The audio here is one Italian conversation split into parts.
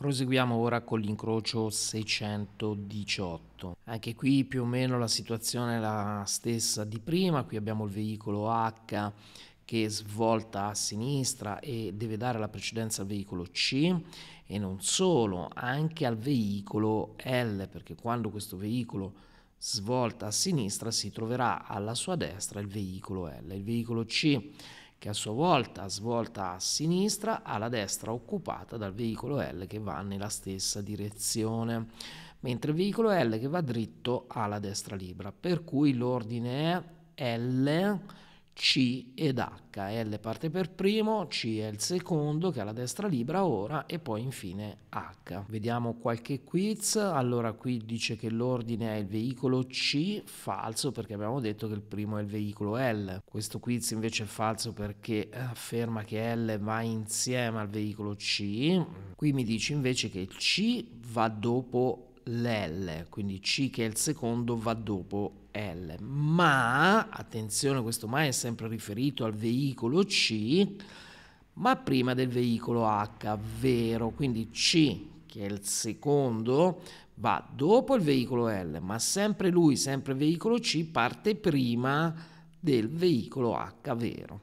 Proseguiamo ora con l'incrocio 618. Anche qui più o meno la situazione è la stessa di prima, qui abbiamo il veicolo H che svolta a sinistra e deve dare la precedenza al veicolo C e non solo, anche al veicolo L, perché quando questo veicolo svolta a sinistra si troverà alla sua destra il veicolo L. Il veicolo C che a sua volta svolta a sinistra alla destra occupata dal veicolo L che va nella stessa direzione, mentre il veicolo L che va dritto alla destra libera, per cui l'ordine è L c ed H, L parte per primo, C è il secondo che ha la destra libera ora e poi infine H. Vediamo qualche quiz, allora qui dice che l'ordine è il veicolo C, falso perché abbiamo detto che il primo è il veicolo L, questo quiz invece è falso perché eh, afferma che L va insieme al veicolo C, qui mi dice invece che C va dopo l'L, quindi C che è il secondo va dopo L, ma attenzione questo ma è sempre riferito al veicolo C, ma prima del veicolo H, vero, quindi C che è il secondo va dopo il veicolo L, ma sempre lui, sempre veicolo C parte prima del veicolo H, vero.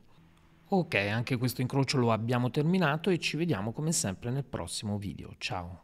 Ok, anche questo incrocio lo abbiamo terminato e ci vediamo come sempre nel prossimo video. Ciao!